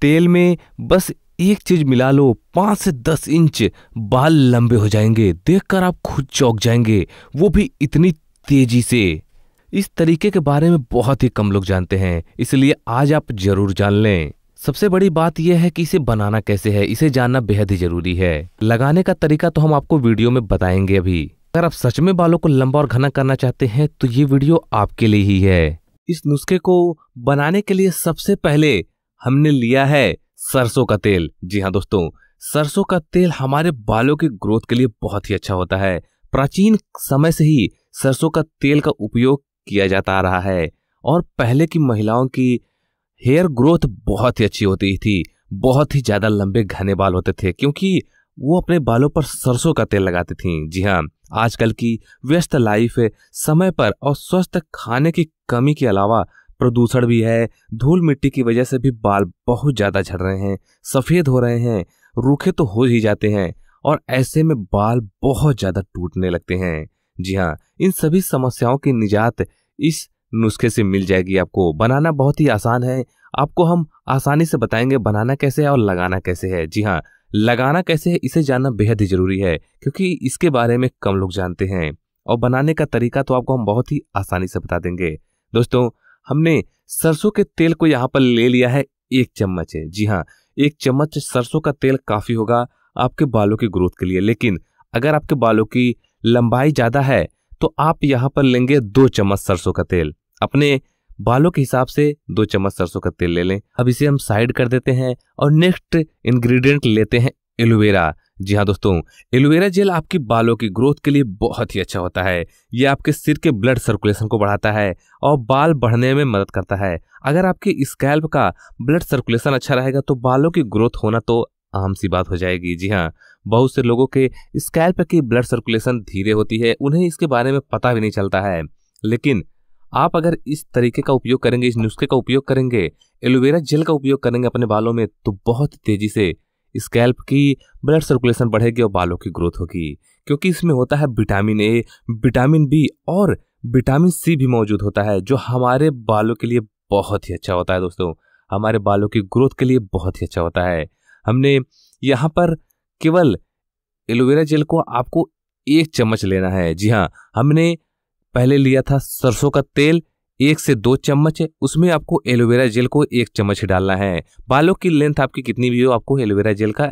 तेल में बस एक चीज मिला लो पांच से दस इंच बाल लंबे हो जाएंगे देखकर आप खुद चौक जाएंगे वो भी इतनी तेजी से इस तरीके के बारे में बहुत ही कम लोग जानते हैं इसलिए आज आप जरूर जान लें सबसे बड़ी बात यह है कि इसे बनाना कैसे है इसे जानना बेहद ही जरूरी है लगाने का तरीका तो हम आपको वीडियो में बताएंगे अभी अगर आप सच में बालों को लंबा और घना करना चाहते हैं तो ये वीडियो आपके लिए ही है इस नुस्खे को बनाने के लिए सबसे पहले हमने लिया है सरसों का तेल जी हाँ दोस्तों सरसों का तेल हमारे बालों के ग्रोथ के लिए बहुत ही अच्छा होता है प्राचीन समय से ही सरसों का तेल का उपयोग किया जाता आ रहा है और पहले की महिलाओं की हेयर ग्रोथ बहुत ही अच्छी होती थी बहुत ही ज़्यादा लंबे घने बाल होते थे क्योंकि वो अपने बालों पर सरसों का तेल लगाती थी जी हाँ आजकल की व्यस्त लाइफ समय पर और स्वस्थ खाने की कमी के अलावा प्रदूषण भी है धूल मिट्टी की वजह से भी बाल बहुत ज़्यादा झड़ रहे हैं सफ़ेद हो रहे हैं रूखे तो हो ही जाते हैं और ऐसे में बाल बहुत ज़्यादा टूटने लगते हैं जी हाँ इन सभी समस्याओं की निजात इस नुस्खे से मिल जाएगी आपको बनाना बहुत ही आसान है आपको हम आसानी से बताएंगे बनाना कैसे है और लगाना कैसे है जी हाँ लगाना कैसे है इसे जानना बेहद ही ज़रूरी है क्योंकि इसके बारे में कम लोग जानते हैं और बनाने का तरीका तो आपको हम बहुत ही आसानी से बता देंगे दोस्तों हमने सरसों के तेल को यहाँ पर ले लिया है एक चम्मच है जी हाँ एक चम्मच सरसों का तेल काफ़ी होगा आपके बालों की ग्रोथ के लिए लेकिन अगर आपके बालों की लंबाई ज़्यादा है तो आप यहाँ पर लेंगे दो चम्मच सरसों का तेल अपने बालों के हिसाब से दो चम्मच सरसों का तेल ले लें अब इसे हम साइड कर देते हैं और नेक्स्ट इंग्रेडिएंट लेते हैं एलोवेरा जी हाँ दोस्तों एलोवेरा जेल आपके बालों की ग्रोथ के लिए बहुत ही अच्छा होता है ये आपके सिर के ब्लड सर्कुलेशन को बढ़ाता है और बाल बढ़ने में मदद करता है अगर आपके स्कैल्प का ब्लड सर्कुलेशन अच्छा रहेगा तो बालों की ग्रोथ होना तो आम सी बात हो जाएगी जी हाँ बहुत से लोगों के स्कैल्प की ब्लड सर्कुलेशन धीरे होती है उन्हें इसके बारे में पता भी नहीं चलता है लेकिन आप अगर इस तरीके का उपयोग करेंगे इस नुस्खे का उपयोग करेंगे एलोवेरा जेल का उपयोग करेंगे अपने बालों में तो बहुत तेजी से स्कैल्प की ब्लड सर्कुलेशन बढ़ेगी और बालों की ग्रोथ होगी क्योंकि इसमें होता है विटामिन ए विटामिन बी और विटामिन सी भी मौजूद होता है जो हमारे बालों के लिए बहुत ही अच्छा होता है दोस्तों हमारे बालों की ग्रोथ के लिए बहुत ही अच्छा होता है हमने यहाँ पर केवल एलोवेरा जेल को आपको एक चम्मच लेना है जी हाँ हमने पहले लिया था सरसों का तेल एक से दो चम्मच उसमें आपको एलोवेरा जेल को एक चम्मच डालना है बालों की लेंथ आपकी कितनी भी हो आपको एलोवेरा जेल का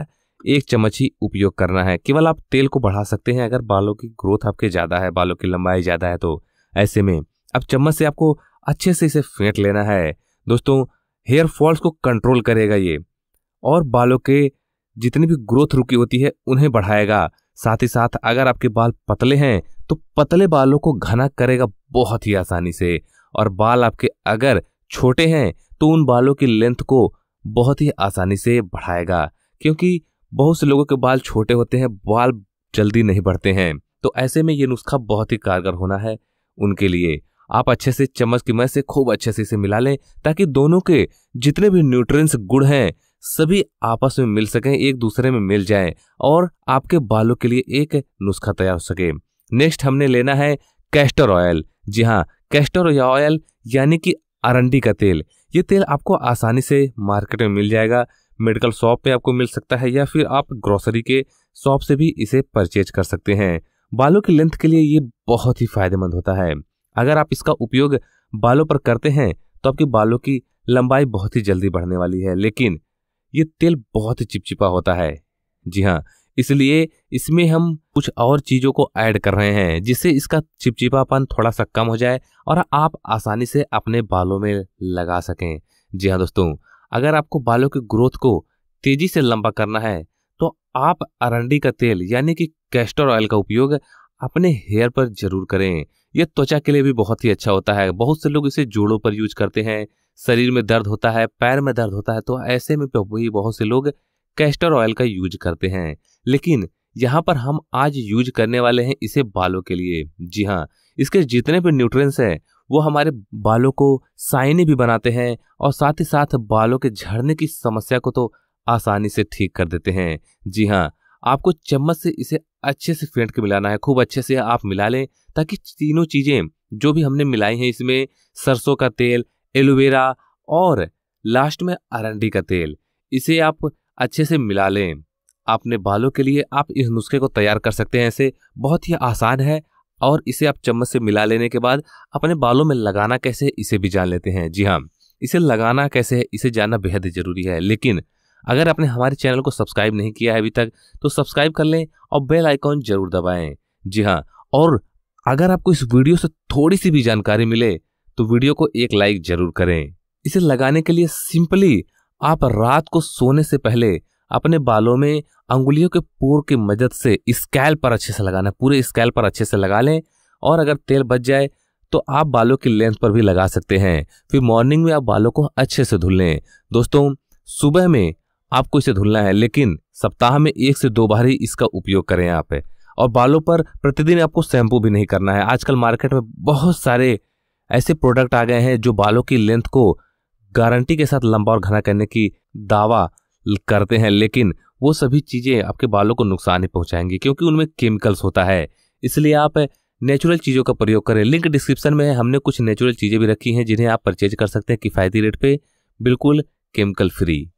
एक चम्मच ही उपयोग करना है केवल आप तेल को बढ़ा सकते हैं अगर बालों की ग्रोथ आपके ज़्यादा है बालों की लंबाई ज़्यादा है तो ऐसे में अब चम्मच से आपको अच्छे से इसे फेंट लेना है दोस्तों हेयर फॉल्स को कंट्रोल करेगा ये और बालों के जितनी भी ग्रोथ रुकी होती है उन्हें बढ़ाएगा साथ ही साथ अगर आपके बाल पतले हैं तो पतले बालों को घना करेगा बहुत ही आसानी से और बाल आपके अगर छोटे हैं तो उन बालों की लेंथ को बहुत ही आसानी से बढ़ाएगा क्योंकि बहुत से लोगों के बाल छोटे होते हैं बाल जल्दी नहीं बढ़ते हैं तो ऐसे में ये नुस्खा बहुत ही कारगर होना है उनके लिए आप अच्छे से चम्मच की मदद से खूब अच्छे से इसे मिला लें ताकि दोनों के जितने भी न्यूट्रिएंट्स गुड़ हैं सभी आपस में मिल सकें एक दूसरे में मिल जाएं और आपके बालों के लिए एक नुस्खा तैयार हो सके नेक्स्ट हमने लेना है कैस्टर ऑयल जी हाँ कैस्टर ऑयल यानी कि अरंडी का तेल ये तेल आपको आसानी से मार्केट में मिल जाएगा मेडिकल शॉप पे आपको मिल सकता है या फिर आप ग्रोसरी के शॉप से भी इसे परचेज कर सकते हैं बालों की लेंथ के लिए ये बहुत ही फायदेमंद होता है अगर आप इसका उपयोग बालों पर करते हैं तो आपके बालों की लंबाई बहुत ही जल्दी बढ़ने वाली है लेकिन ये तेल बहुत ही चिपचिपा होता है जी हाँ इसलिए इसमें हम कुछ और चीज़ों को ऐड कर रहे हैं जिससे इसका चिपचिपापन थोड़ा सा कम हो जाए और आप आसानी से अपने बालों में लगा सकें जी हाँ दोस्तों अगर आपको बालों की ग्रोथ को तेज़ी से लंबा करना है तो आप अरंडी का तेल यानी कि कैस्टर ऑयल का उपयोग अपने हेयर पर जरूर करें यह त्वचा के लिए भी बहुत ही अच्छा होता है बहुत से लोग इसे जोड़ों पर यूज करते हैं शरीर में दर्द होता है पैर में दर्द होता है तो ऐसे में भी बहुत से लोग कैस्टर ऑयल का यूज करते हैं लेकिन यहाँ पर हम आज यूज करने वाले हैं इसे बालों के लिए जी हाँ इसके जितने भी न्यूट्रिएंट्स हैं वो हमारे बालों को साइने भी बनाते हैं और साथ ही साथ बालों के झड़ने की समस्या को तो आसानी से ठीक कर देते हैं जी हाँ आपको चम्मच से इसे अच्छे से फेंट के मिलाना है खूब अच्छे से आप मिला लें ताकि तीनों चीज़ें जो भी हमने मिलाई हैं इसमें सरसों का तेल एलोवेरा और लास्ट में अरंडी का तेल इसे आप अच्छे से मिला लें अपने बालों के लिए आप इस नुस्खे को तैयार कर सकते हैं इसे बहुत ही आसान है और इसे आप चम्मच से मिला लेने के बाद अपने बालों में लगाना कैसे है इसे भी जान लेते हैं जी हाँ इसे लगाना कैसे है इसे जानना बेहद ज़रूरी है लेकिन अगर आपने हमारे चैनल को सब्सक्राइब नहीं किया है अभी तक तो सब्सक्राइब कर लें और बेल आइकॉन जरूर दबाएं जी हाँ और अगर आपको इस वीडियो से थोड़ी सी भी जानकारी मिले तो वीडियो को एक लाइक जरूर करें इसे लगाने के लिए सिंपली आप रात को सोने से पहले अपने बालों में अंगुलियों के पोर की मदद से स्कैल पर अच्छे से लगाना पूरे स्कैल पर अच्छे से लगा लें और अगर तेल बच जाए तो आप बालों की लेंथ पर भी लगा सकते हैं फिर मॉर्निंग में आप बालों को अच्छे से धुल लें दोस्तों सुबह में आपको इसे धुलना है लेकिन सप्ताह में एक से दो बार ही इसका उपयोग करें आप और बालों पर प्रतिदिन आपको शैम्पू भी नहीं करना है आजकल मार्केट में बहुत सारे ऐसे प्रोडक्ट आ गए हैं जो बालों की लेंथ को गारंटी के साथ लंबा और घना करने की दावा करते हैं लेकिन वो सभी चीज़ें आपके बालों को नुकसान ही पहुंचाएंगी क्योंकि उनमें केमिकल्स होता है इसलिए आप नेचुरल चीज़ों का प्रयोग करें लिंक डिस्क्रिप्शन में हमने कुछ नेचुरल चीज़ें भी रखी हैं जिन्हें आप परचेज कर सकते हैं किफ़ायती रेट पर बिल्कुल केमिकल फ्री